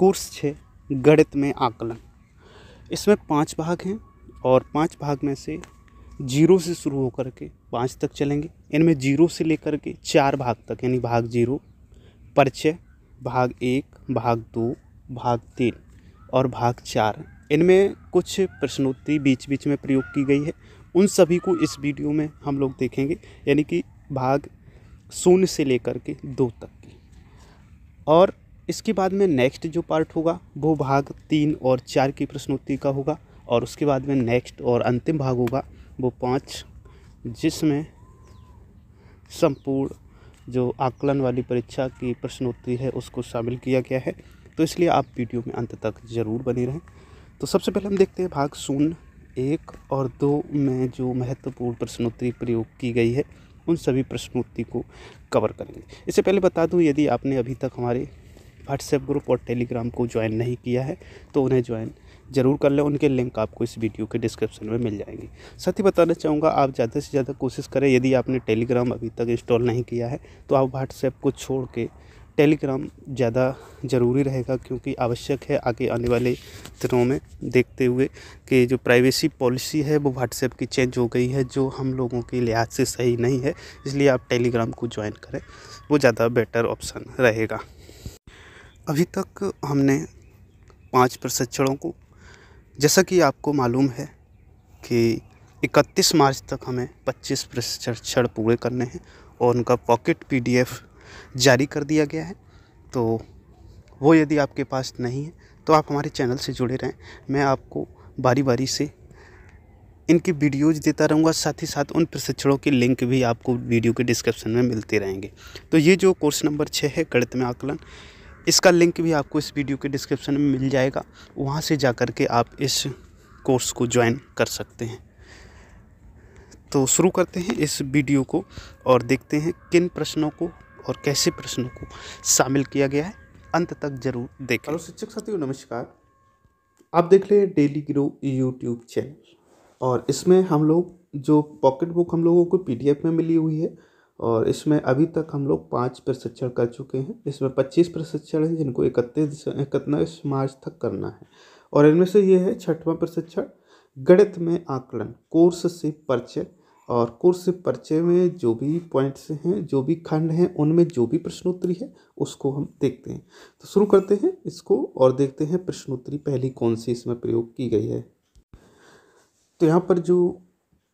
course छः गणित में आकलन इसमें पांच भाग हैं और पांच भाग में से जीरो से शुरू होकर के पाँच तक चलेंगे इनमें जीरो से लेकर के चार भाग तक यानी भाग जीरो परिचय भाग एक भाग दो भाग तीन और भाग चार इनमें कुछ प्रश्नोत्तरी बीच बीच में प्रयोग की गई है उन सभी को इस वीडियो में हम लोग देखेंगे यानी कि भाग शून्य से लेकर के दो तक की और इसके बाद में नेक्स्ट जो पार्ट होगा वो भाग तीन और चार की प्रश्नोत्तरी का होगा और उसके बाद में नेक्स्ट और अंतिम भाग होगा वो पाँच जिसमें संपूर्ण जो आकलन वाली परीक्षा की प्रश्नोत्तरी है उसको शामिल किया गया है तो इसलिए आप वीडियो में अंत तक ज़रूर बने रहें तो सबसे पहले हम देखते हैं भाग शून्य एक और दो में जो महत्वपूर्ण प्रश्नोत्तरी प्रयोग की गई है उन सभी प्रश्नोत्तरी को कवर करेंगे इससे पहले बता दूं यदि आपने अभी तक हमारे व्हाट्सएप ग्रुप और टेलीग्राम को ज्वाइन नहीं किया है तो उन्हें ज्वाइन ज़रूर कर लें उनके लिंक आपको इस वीडियो के डिस्क्रिप्शन में मिल जाएंगे साथ ही बताना चाहूँगा आप ज़्यादा से ज़्यादा कोशिश करें यदि आपने टेलीग्राम अभी तक इंस्टॉल नहीं किया है तो आप व्हाट्सएप को छोड़ के टेलीग्राम ज़्यादा ज़रूरी रहेगा क्योंकि आवश्यक है आगे आने वाले दिनों में देखते हुए कि जो प्राइवेसी पॉलिसी है वो व्हाट्सएप की चेंज हो गई है जो हम लोगों के लिहाज से सही नहीं है इसलिए आप टेलीग्राम को ज्वाइन करें वो ज़्यादा बेटर ऑप्शन रहेगा अभी तक हमने पाँच प्रशिक्षणों को जैसा कि आपको मालूम है कि 31 मार्च तक हमें 25 प्रशिक्षण पूरे करने हैं और उनका पॉकेट पीडीएफ जारी कर दिया गया है तो वो यदि आपके पास नहीं है तो आप हमारे चैनल से जुड़े रहें मैं आपको बारी बारी से इनकी वीडियोज देता रहूँगा साथ ही साथ उन प्रशिक्षणों के लिंक भी आपको वीडियो के डिस्क्रिप्शन में मिलते रहेंगे तो ये जो कोर्स नंबर छः है गणित में आकलन इसका लिंक भी आपको इस वीडियो के डिस्क्रिप्शन में मिल जाएगा वहाँ से जा कर के आप इस कोर्स को ज्वाइन कर सकते हैं तो शुरू करते हैं इस वीडियो को और देखते हैं किन प्रश्नों को और कैसे प्रश्नों को शामिल किया गया है अंत तक जरूर देखें हेलो शिक्षक साथियों नमस्कार आप देख रहे हैं डेली ग्रो यूट्यूब चैनल और इसमें हम लोग जो पॉकेट बुक हम लोगों को पीडीएफ में मिली हुई है और इसमें अभी तक हम लोग पाँच प्रशिक्षण कर चुके हैं इसमें पच्चीस प्रशिक्षण हैं जिनको इकतीस इकतीस मार्च तक करना है और इनमें से ये है छठवां प्रशिक्षण गणित में आकलन कोर्स से परिचय और कोर्स से परिचय में जो भी पॉइंट्स हैं जो भी खंड हैं उनमें जो भी प्रश्नोत्तरी है उसको हम देखते हैं तो शुरू करते हैं इसको और देखते हैं प्रश्नोत्तरी पहली कौन सी इसमें प्रयोग की गई है तो यहाँ पर जो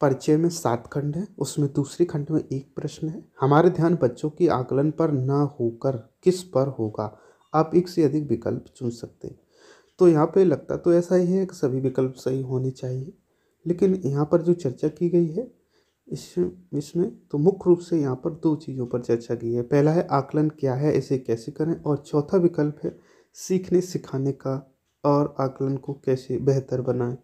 परिचय में सात खंड है उसमें दूसरे खंड में एक प्रश्न है हमारे ध्यान बच्चों की आकलन पर न होकर किस पर होगा आप एक से अधिक विकल्प चुन सकते हैं तो यहाँ पे लगता तो ऐसा ही है कि सभी विकल्प सही होने चाहिए लेकिन यहाँ पर जो चर्चा की गई है इस इसमें तो मुख्य रूप से यहाँ पर दो चीज़ों पर चर्चा की है पहला है आकलन क्या है इसे कैसे करें और चौथा विकल्प है सीखने सिखाने का और आकलन को कैसे बेहतर बनाएं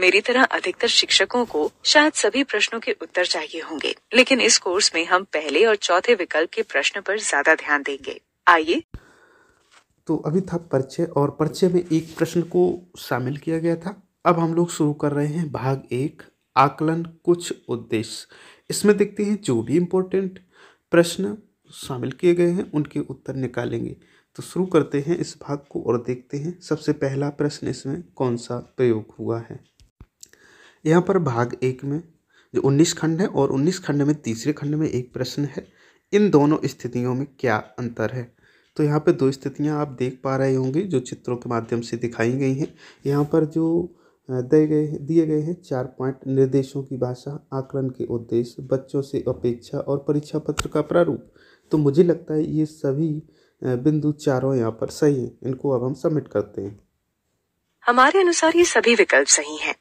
मेरी तरह अधिकतर शिक्षकों को शायद सभी प्रश्नों के उत्तर चाहिए होंगे लेकिन इस कोर्स में हम पहले और चौथे विकल्प के प्रश्न पर ज्यादा ध्यान देंगे आइए तो अभी था परिचय और परिचय में एक प्रश्न को शामिल किया गया था अब हम लोग शुरू कर रहे हैं भाग एक आकलन कुछ उद्देश्य इसमें देखते हैं जो भी इम्पोर्टेंट प्रश्न शामिल किए गए हैं उनके उत्तर निकालेंगे तो शुरू करते हैं इस भाग को और देखते हैं सबसे पहला प्रश्न इसमें कौन सा प्रयोग हुआ है यहाँ पर भाग एक में जो उन्नीस खंड है और उन्नीस खंड में तीसरे खंड में एक प्रश्न है इन दोनों स्थितियों में क्या अंतर है तो यहाँ पे दो स्थितियाँ आप देख पा रहे होंगे जो चित्रों के माध्यम से दिखाई गई हैं यहाँ पर जो दिए गए दिए गए हैं चार पॉइंट निर्देशों की भाषा आकलन के उद्देश्य बच्चों से अपेक्षा और परीक्षा पत्र का प्रारूप तो मुझे लगता है ये सभी बिंदु चारों यहाँ पर सही हैं इनको अब हम सबमिट करते हैं हमारे अनुसार ये सभी विकल्प सही हैं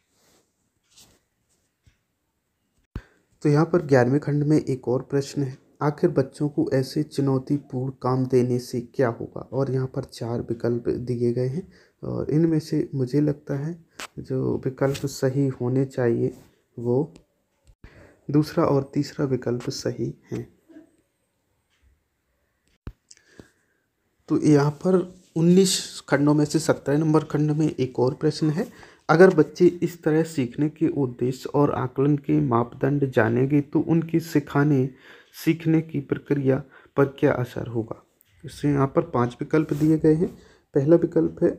तो यहाँ पर ग्यारहवें खंड में एक और प्रश्न है आखिर बच्चों को ऐसे चुनौतीपूर्ण काम देने से क्या होगा और यहाँ पर चार विकल्प दिए गए हैं और इनमें से मुझे लगता है जो विकल्प सही होने चाहिए वो दूसरा और तीसरा विकल्प सही हैं तो यहाँ पर 19 खंडों में से 17 नंबर खंड में एक और प्रश्न है अगर बच्चे इस तरह सीखने के उद्देश्य और आकलन के मापदंड जानेंगे तो उनकी सिखाने सीखने की प्रक्रिया पर क्या असर होगा इससे यहाँ पर पांच विकल्प दिए गए हैं पहला विकल्प है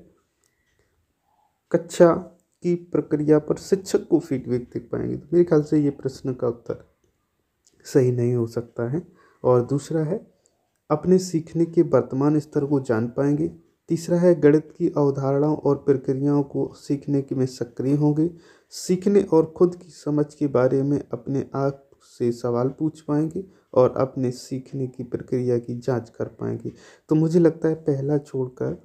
कक्षा की प्रक्रिया पर शिक्षक को फीडबैक दे पाएंगे तो मेरे ख्याल से ये प्रश्न का उत्तर सही नहीं हो सकता है और दूसरा है अपने सीखने के वर्तमान स्तर को जान पाएंगे तीसरा है गणित की अवधारणाओं और प्रक्रियाओं को सीखने के में सक्रिय होंगे सीखने और खुद की समझ के बारे में अपने आप से सवाल पूछ पाएंगे और अपने सीखने की प्रक्रिया की जांच कर पाएंगे तो मुझे लगता है पहला छोड़कर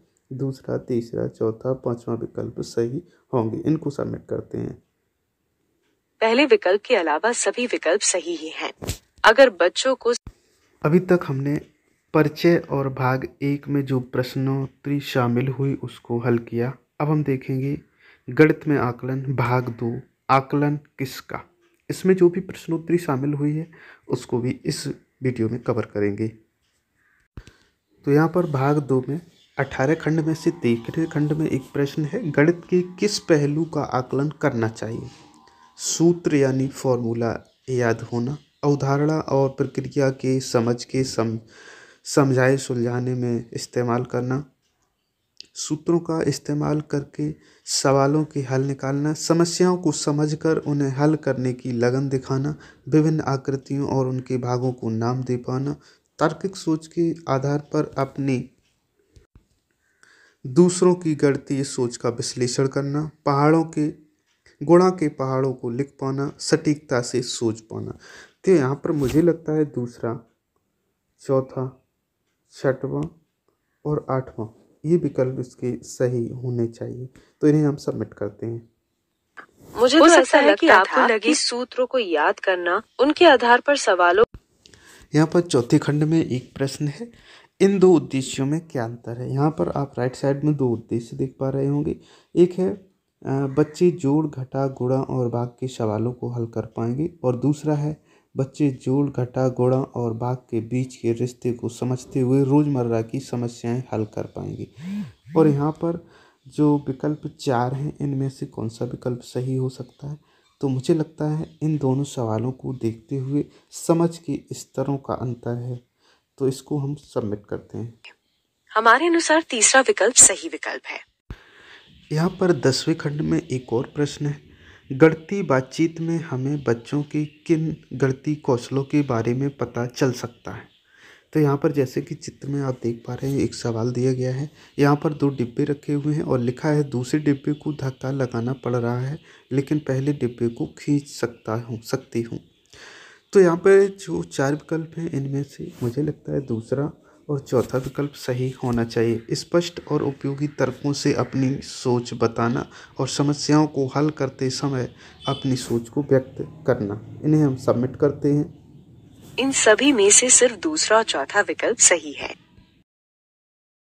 दूसरा तीसरा चौथा पांचवा विकल्प सही होंगे इनको सबमिट करते हैं पहले विकल्प के अलावा सभी विकल्प सही ही हैं अगर बच्चों को अभी तक हमने परिचय और भाग एक में जो प्रश्नोत्तरी शामिल हुई उसको हल किया अब हम देखेंगे गणित में आकलन भाग दो आकलन किसका इसमें जो भी प्रश्नोत्तरी शामिल हुई है उसको भी इस वीडियो में कवर करेंगे तो यहाँ पर भाग दो में अठारह खंड में से तेरह खंड में एक प्रश्न है गणित के किस पहलू का आकलन करना चाहिए सूत्र यानी फॉर्मूला याद होना अवधारणा और प्रक्रिया के समझ के सम समझाए सुलझाने में इस्तेमाल करना सूत्रों का इस्तेमाल करके सवालों के हल निकालना समस्याओं को समझकर उन्हें हल करने की लगन दिखाना विभिन्न आकृतियों और उनके भागों को नाम दे पाना तार्किक सोच के आधार पर अपने दूसरों की गणतीय सोच का विश्लेषण करना पहाड़ों के गुणा के पहाड़ों को लिख पाना सटीकता से सोच पाना तो यहाँ पर मुझे लगता है दूसरा चौथा छठवां और आठवां ये विकल्प इसके सही होने चाहिए तो इन्हें हम सबमिट करते हैं मुझे तो ऐसा है कि आपको लगी सूत्रों को याद करना उनके आधार पर सवालों यहाँ पर चौथे खंड में एक प्रश्न है इन दो उद्देश्यों में क्या अंतर है यहाँ पर आप राइट साइड में दो उद्देश्य देख पा रहे होंगे एक है बच्चे जोड़ घटा गुणा और भाग के सवालों को हल कर पाएंगे और दूसरा है बच्चे जोड़ घटा गुणा और बाघ के बीच के रिश्ते को समझते हुए रोज़मर्रा की समस्याएं हल कर पाएंगे और यहाँ पर जो विकल्प चार हैं इनमें से कौन सा विकल्प सही हो सकता है तो मुझे लगता है इन दोनों सवालों को देखते हुए समझ के स्तरों का अंतर है तो इसको हम सबमिट करते हैं हमारे अनुसार तीसरा विकल्प सही विकल्प है यहाँ पर दसवें खंड में एक और प्रश्न है गढ़ती बातचीत में हमें बच्चों के किन गढ़ती कौशलों के बारे में पता चल सकता है तो यहाँ पर जैसे कि चित्र में आप देख पा रहे हैं एक सवाल दिया गया है यहाँ पर दो डिब्बे रखे हुए हैं और लिखा है दूसरे डिब्बे को धक्का लगाना पड़ रहा है लेकिन पहले डिब्बे को खींच सकता हूँ सकती हूँ तो यहाँ पर जो चार विकल्प हैं इनमें से मुझे लगता है दूसरा और चौथा विकल्प सही होना चाहिए स्पष्ट और उपयोगी तर्कों से अपनी सोच बताना और समस्याओं को हल करते समय अपनी सोच को व्यक्त करना इन्हें हम सबमिट करते हैं इन सभी में से सिर्फ दूसरा और चौथा विकल्प सही है